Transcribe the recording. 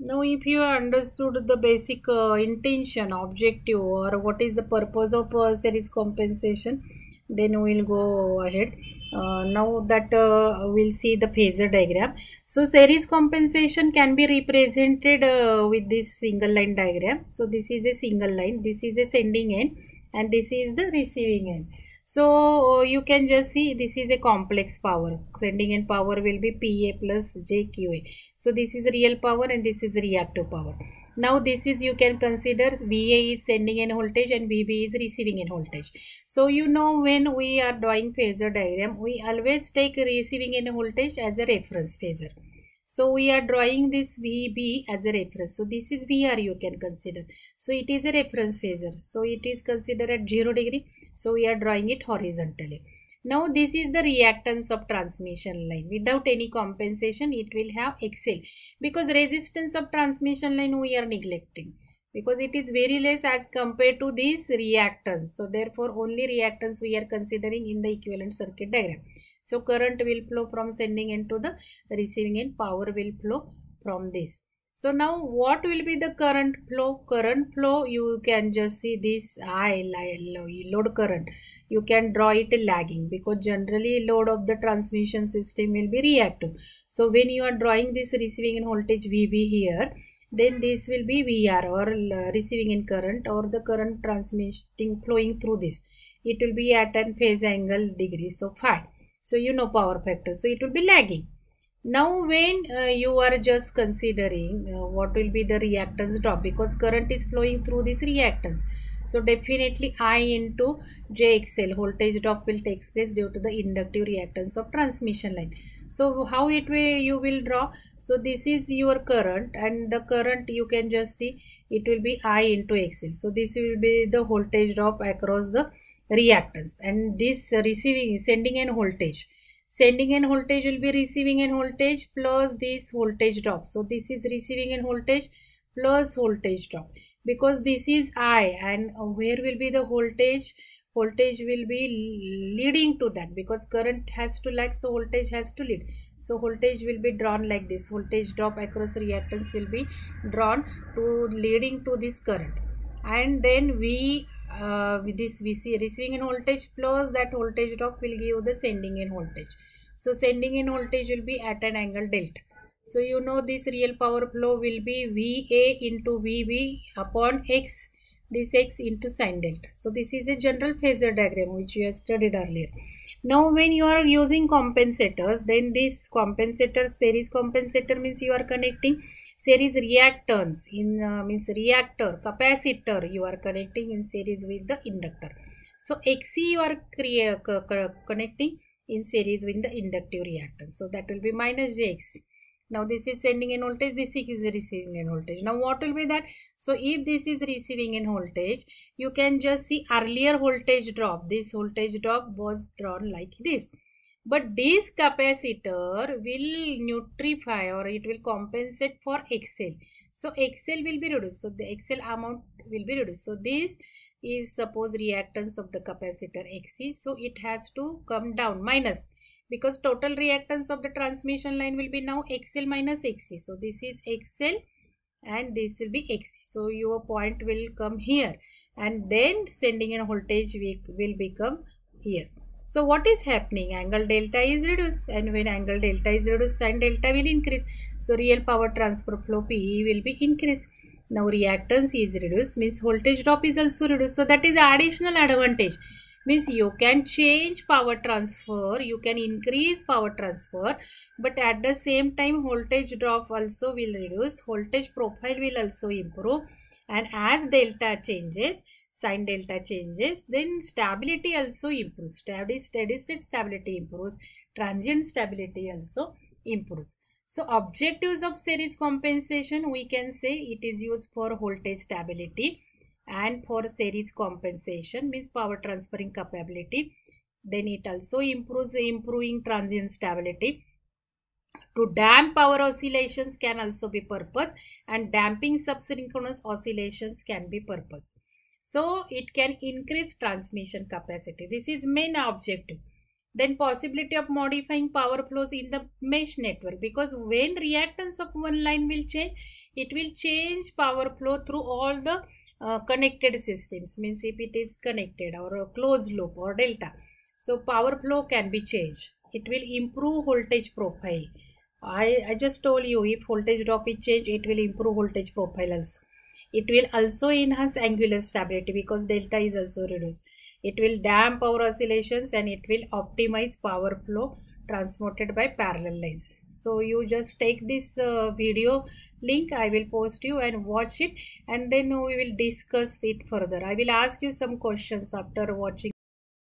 Now if you understood the basic uh, intention, objective or what is the purpose of uh, series compensation then we'll go ahead. Uh, now that uh, we'll see the phasor diagram. So series compensation can be represented uh, with this single line diagram. So this is a single line, this is a sending end and this is the receiving end. So uh, you can just see this is a complex power. Sending end power will be PA plus JQA. So this is real power and this is reactive power. Now this is you can consider VA is sending end voltage and VB is receiving end voltage. So you know when we are drawing phasor diagram, we always take receiving end voltage as a reference phasor. So we are drawing this VB as a reference. So this is VR you can consider. So it is a reference phasor. So it is considered at 0 degree so we are drawing it horizontally. Now this is the reactance of transmission line. Without any compensation, it will have XL because resistance of transmission line we are neglecting because it is very less as compared to this reactance. So therefore only reactance we are considering in the equivalent circuit diagram. So current will flow from sending end to the receiving end, power will flow from this. So now what will be the current flow? Current flow you can just see this I load current. You can draw it lagging because generally load of the transmission system will be reactive. So when you are drawing this receiving in voltage VB here then this will be VR or receiving in current or the current transmitting flowing through this. It will be at an phase angle degree so phi. So you know power factor. So it will be lagging now when uh, you are just considering uh, what will be the reactance drop because current is flowing through this reactance, so definitely i into jxl voltage drop will take place due to the inductive reactance of transmission line so how it way you will draw so this is your current and the current you can just see it will be i into xl so this will be the voltage drop across the reactance, and this receiving sending and voltage sending end voltage will be receiving end voltage plus this voltage drop so this is receiving end voltage plus voltage drop because this is i and where will be the voltage voltage will be leading to that because current has to lag so voltage has to lead so voltage will be drawn like this voltage drop across reactance will be drawn to leading to this current and then v uh, with this VC receiving in voltage plus that voltage drop will give the sending end voltage. So sending end voltage will be at an angle delta. So you know this real power flow will be VA into VB upon X this x into sine delta. So this is a general phasor diagram which we have studied earlier. Now when you are using compensators then this compensator series compensator means you are connecting series reactants in uh, means reactor capacitor you are connecting in series with the inductor. So Xc you are connecting in series with the inductive reactance. So that will be minus jxc now this is sending a voltage this is receiving a voltage now what will be that so if this is receiving a voltage you can just see earlier voltage drop this voltage drop was drawn like this but this capacitor will neutrify or it will compensate for xl so xl will be reduced so the xl amount will be reduced so this is suppose reactance of the capacitor xc so it has to come down minus because total reactance of the transmission line will be now XL minus XC. So this is XL and this will be XC. So your point will come here and then sending in voltage will become here. So what is happening? Angle delta is reduced and when angle delta is reduced sine delta will increase. So real power transfer flow PE will be increased. Now reactance is reduced means voltage drop is also reduced. So that is additional advantage means you can change power transfer you can increase power transfer but at the same time voltage drop also will reduce voltage profile will also improve and as delta changes sine delta changes then stability also improves steady, steady state stability improves transient stability also improves so objectives of series compensation we can say it is used for voltage stability and for series compensation means power transferring capability then it also improves improving transient stability to damp power oscillations can also be purpose and damping subsynchronous oscillations can be purpose so it can increase transmission capacity this is main objective then possibility of modifying power flows in the mesh network because when reactance of one line will change it will change power flow through all the uh, connected systems means if it is connected or a closed loop or delta so power flow can be changed it will improve voltage profile I, I just told you if voltage drop is changed it will improve voltage profile also it will also enhance angular stability because delta is also reduced it will damp power oscillations and it will optimize power flow transmitted by parallel lines so you just take this uh, video link i will post you and watch it and then we will discuss it further i will ask you some questions after watching